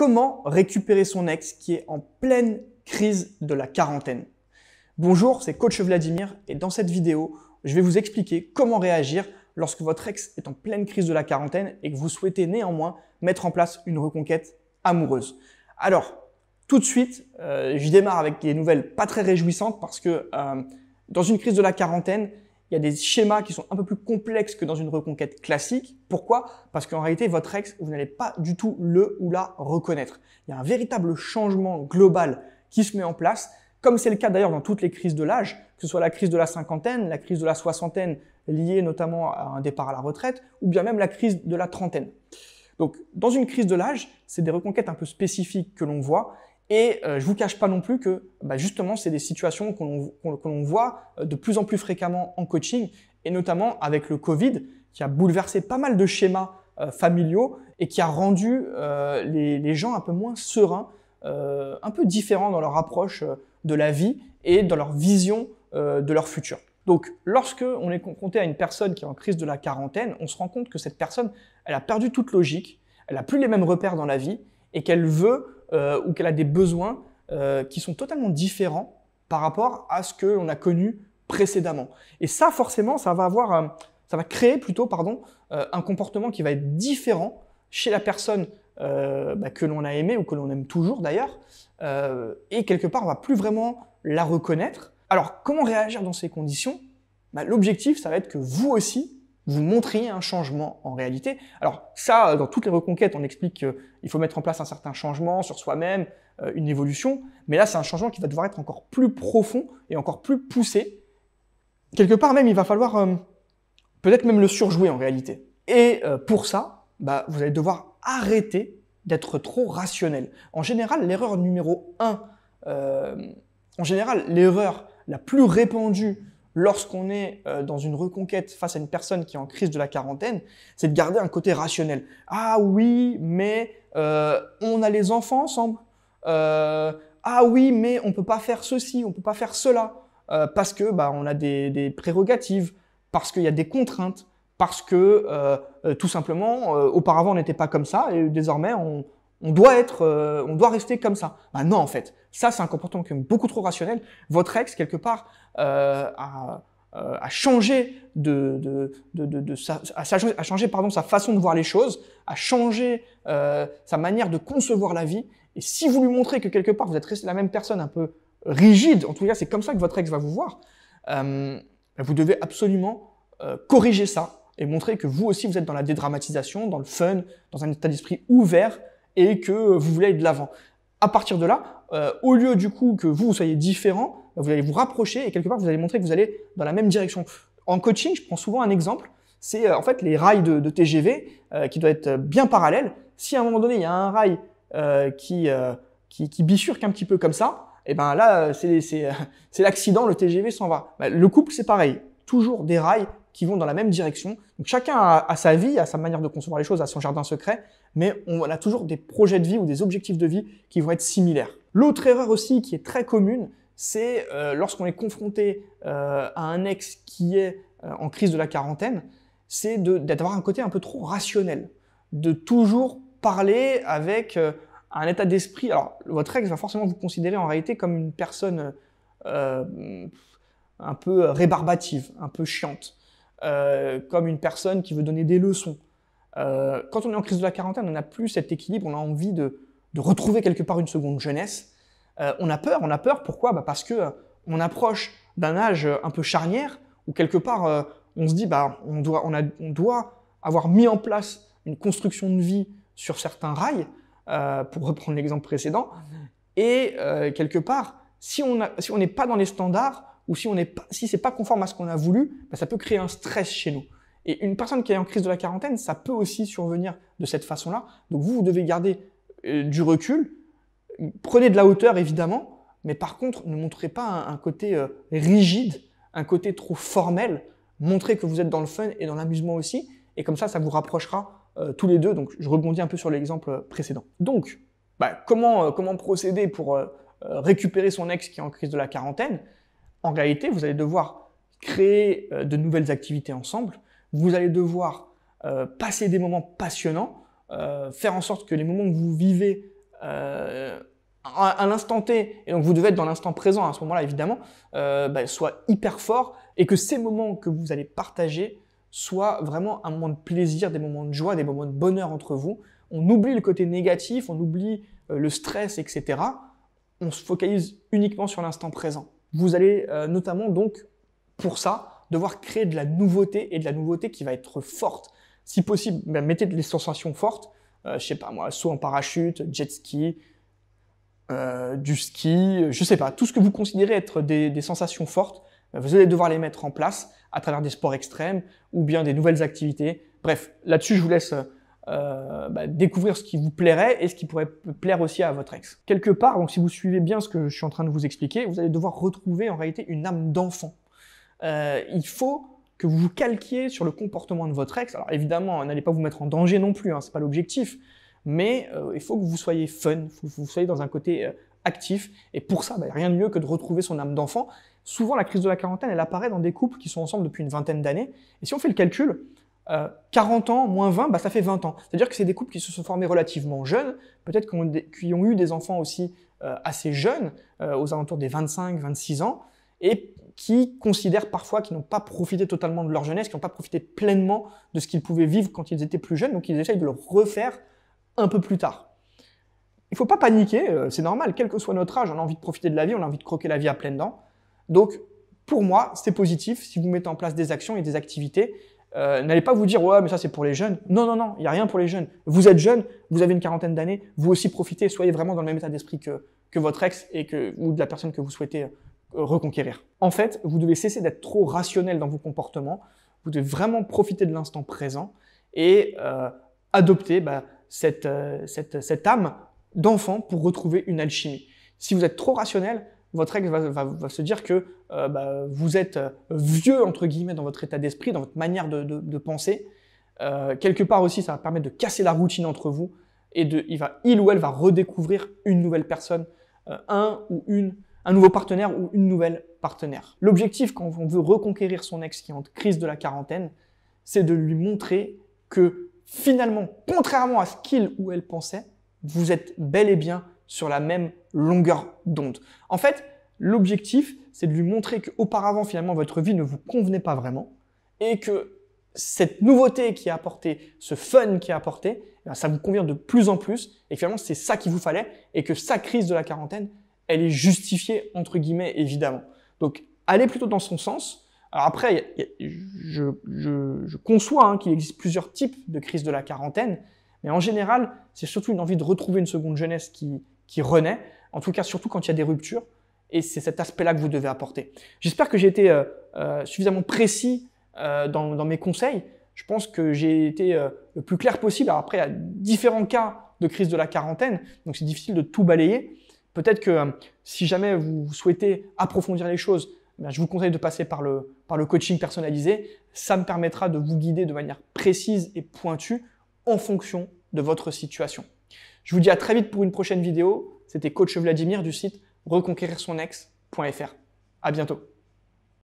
Comment récupérer son ex qui est en pleine crise de la quarantaine Bonjour, c'est coach Vladimir et dans cette vidéo, je vais vous expliquer comment réagir lorsque votre ex est en pleine crise de la quarantaine et que vous souhaitez néanmoins mettre en place une reconquête amoureuse. Alors, tout de suite, euh, j'y je démarre avec des nouvelles pas très réjouissantes parce que euh, dans une crise de la quarantaine, il y a des schémas qui sont un peu plus complexes que dans une reconquête classique. Pourquoi Parce qu'en réalité, votre ex, vous n'allez pas du tout le ou la reconnaître. Il y a un véritable changement global qui se met en place, comme c'est le cas d'ailleurs dans toutes les crises de l'âge, que ce soit la crise de la cinquantaine, la crise de la soixantaine, liée notamment à un départ à la retraite, ou bien même la crise de la trentaine. Donc, dans une crise de l'âge, c'est des reconquêtes un peu spécifiques que l'on voit et euh, je vous cache pas non plus que bah, justement, c'est des situations que l'on voit euh, de plus en plus fréquemment en coaching, et notamment avec le Covid, qui a bouleversé pas mal de schémas euh, familiaux et qui a rendu les, gens un peu moins sereins, un peu différents dans leur approche de la vie et dans leur vision de leur futur. Donc, lorsque on est confronté à une personne qui est en crise de la quarantaine, on se rend compte que cette personne, elle a perdu toute logique, elle n'a plus les mêmes repères dans la vie et qu'elle veut euh, ou qu'elle a des besoins euh, qui sont totalement différents par rapport à ce que l'on a connu précédemment. Et ça, forcément, ça va avoir, euh, ça va créer plutôt, pardon, un comportement qui va être différent chez la personne bah, que l'on a aimé ou que l'on aime toujours d'ailleurs, et quelque part on va plus vraiment la reconnaître. Alors comment réagir dans ces conditions bah, L'objectif ça va être que vous aussi vous montriez un changement en réalité. Alors ça, dans toutes les reconquêtes, on explique qu'il faut mettre en place un certain changement sur soi-même, euh, une évolution, mais là c'est un changement qui va devoir être encore plus profond et encore plus poussé. Quelque part même, il va falloir euh, peut-être même le surjouer en réalité. Et euh, pour ça, bah, vous allez devoir arrêter d'être trop rationnel. En général, l'erreur numéro 1, en général, l'erreur la plus répandue lorsqu'on est euh, dans une reconquête face à une personne qui est en crise de la quarantaine, c'est de garder un côté rationnel. Ah oui, mais euh, on a les enfants ensemble. Euh, ah oui, mais on peut pas faire ceci, on peut pas faire cela parce que bah on a des, des prérogatives, parce qu'il y a des contraintes, parce que tout simplement auparavant on n'était pas comme ça et désormais on, on doit être, euh, on doit rester comme ça. Ben non, en fait, ça c'est un comportement qui est beaucoup trop rationnel. Votre ex quelque part euh, euh, a, changé de, de, de, de, sa, a pardon sa façon de voir les choses, a changé sa manière de concevoir la vie. Et si vous lui montrez que quelque part vous êtes resté la même personne, un peu rigide, en tout cas c'est comme ça que votre ex va vous voir. Bah vous devez absolument corriger ça et montrer que vous aussi vous êtes dans la dédramatisation, dans le fun, dans un état d'esprit ouvert et que euh, vous voulez aller de l'avant. À partir de là, euh, au lieu du coup que vous, soyez différent, bah, vous allez vous rapprocher et quelque part vous allez montrer que vous allez dans la même direction. En coaching, je prends souvent un exemple, c'est euh, en fait les rails de, TGV qui doivent être bien parallèles. Si à un moment donné il y a un rail qui, qui, bifurque un petit peu comme ça, et eh ben là c'est l'accident, le TGV s'en va. Bah, le couple c'est pareil, toujours des rails qui vont dans la même direction. Donc chacun a, a, sa vie, a sa manière de concevoir les choses, a son jardin secret mais on a toujours des projets de vie ou des objectifs de vie qui vont être similaires. L'autre erreur aussi qui est très commune, c'est euh, lorsqu'on est confronté euh, à un ex qui est euh, en crise de la quarantaine, c'est d'avoir un côté un peu trop rationnel, de toujours parler avec un état d'esprit. Alors, votre ex va forcément vous considérer en réalité comme une personne un peu rébarbative, un peu chiante, comme une personne qui veut donner des leçons, euh, quand on est en crise de la quarantaine, on n'a plus cet équilibre, on a envie de, retrouver quelque part une seconde jeunesse. Euh, on a peur, on a peur, pourquoi bah, Parce que euh, on approche d'un âge un peu charnière, où quelque part, on se dit, qu'on bah, on, doit, avoir mis en place une construction de vie sur certains rails, pour reprendre l'exemple précédent, et quelque part, si on n'est pas dans les standards, ou si ce n'est pas, pas conforme à ce qu'on a voulu, bah, ça peut créer un stress chez nous. Et une personne qui est en crise de la quarantaine, ça peut aussi survenir de cette façon-là. Donc vous, vous devez garder euh, du recul, prenez de la hauteur évidemment, mais par contre, ne montrez pas un, côté euh, rigide, un côté trop formel. Montrez que vous êtes dans le fun et dans l'amusement aussi, et comme ça, ça vous rapprochera euh, tous les deux. Donc je rebondis un peu sur l'exemple précédent. Donc, bah, comment, comment procéder pour récupérer son ex qui est en crise de la quarantaine En réalité, vous allez devoir créer de nouvelles activités ensemble, vous allez devoir euh, passer des moments passionnants, euh, faire en sorte que les moments que vous vivez euh, à, l'instant T, et donc vous devez être dans l'instant présent à ce moment-là évidemment, bah, soient hyper forts et que ces moments que vous allez partager soient vraiment un moment de plaisir, des moments de joie, des moments de bonheur entre vous. On oublie le côté négatif, on oublie le stress, etc. On se focalise uniquement sur l'instant présent. Vous allez notamment donc pour ça devoir créer de la nouveauté et de la nouveauté qui va être forte. Si possible, ben, mettez des sensations fortes, je euh, je sais pas moi, saut en parachute, jet ski, euh, du ski, euh, je sais pas, tout ce que vous considérez être des, sensations fortes, vous allez devoir les mettre en place à travers des sports extrêmes ou bien des nouvelles activités. Bref, là-dessus, je vous laisse bah, découvrir ce qui vous plairait et ce qui pourrait plaire aussi à votre ex. Quelque part, donc si vous suivez bien ce que je suis en train de vous expliquer, vous allez devoir retrouver en réalité une âme d'enfant. Euh, il faut que vous vous calquiez sur le comportement de votre ex. Alors évidemment, n'allez pas vous mettre en danger non plus, hein, c'est pas l'objectif, mais euh, il faut que vous soyez fun, il faut que vous soyez dans un côté euh, actif, et pour ça, bah, rien de mieux que de retrouver son âme d'enfant. Souvent, la crise de la quarantaine, elle apparaît dans des couples qui sont ensemble depuis une vingtaine d'années, et si on fait le calcul, 40 ans moins 20, bah, ça fait 20 ans. C'est-à-dire que c'est des couples qui se sont formés relativement jeunes, peut-être qui ont, eu des enfants aussi assez jeunes, aux alentours des 25-26 ans et qui considèrent parfois qu'ils n'ont pas profité totalement de leur jeunesse, qu'ils n'ont pas profité pleinement de ce qu'ils pouvaient vivre quand ils étaient plus jeunes, donc ils essayent de le refaire un peu plus tard. Il ne faut pas paniquer, euh, c'est normal, quel que soit notre âge, on a envie de profiter de la vie, on a envie de croquer la vie à pleines dents. Donc, pour moi, c'est positif si vous mettez en place des actions et des activités. Euh, n'allez pas vous dire, ouais, mais ça c'est pour les jeunes. Non, non, non, il n'y a rien pour les jeunes. Vous êtes jeune, vous avez une quarantaine d'années, vous aussi profitez, soyez vraiment dans le même état d'esprit que, que votre ex et que, ou de la personne que vous souhaitez euh, reconquérir. En fait, vous devez cesser d'être trop rationnel dans vos comportements, vous devez vraiment profiter de l'instant présent et euh, adopter bah, euh, cette, âme d'enfant pour retrouver une alchimie. Si vous êtes trop rationnel, votre ex va, se dire que euh, bah, vous êtes vieux, entre guillemets, dans votre état d'esprit, dans votre manière de, penser. quelque part aussi, ça va permettre de casser la routine entre vous et de, il, va, il ou elle va redécouvrir une nouvelle personne, un ou une un nouveau partenaire ou une nouvelle partenaire. L'objectif quand on veut reconquérir son ex qui est en crise de la quarantaine, c'est de lui montrer que finalement, contrairement à ce qu'il ou elle pensait, vous êtes bel et bien sur la même longueur d'onde. En fait, l'objectif, c'est de lui montrer qu'auparavant, finalement, votre vie ne vous convenait pas vraiment et que cette nouveauté qui est apportée, ce fun qui est apporté, eh ben, ça vous convient de plus en plus et finalement, c'est ça qu'il vous fallait et que sa crise de la quarantaine, elle est justifiée, entre guillemets, évidemment. Donc, allez plutôt dans son sens. Alors après, je, conçois hein, qu'il existe plusieurs types de crises de la quarantaine, mais en général, c'est surtout une envie de retrouver une seconde jeunesse qui, renaît, en tout cas surtout quand il y a des ruptures, et c'est cet aspect-là que vous devez apporter. J'espère que j'ai été euh, euh, suffisamment précis euh, dans, mes conseils. Je pense que j'ai été le plus clair possible. Alors après, il y a différents cas de crise de la quarantaine, donc c'est difficile de tout balayer. Peut-être que euh, si jamais vous souhaitez approfondir les choses, eh je vous conseille de passer par le, coaching personnalisé. Ça me permettra de vous guider de manière précise et pointue en fonction de votre situation. Je vous dis à très vite pour une prochaine vidéo. C'était Coach Vladimir du site reconquérir son À bientôt.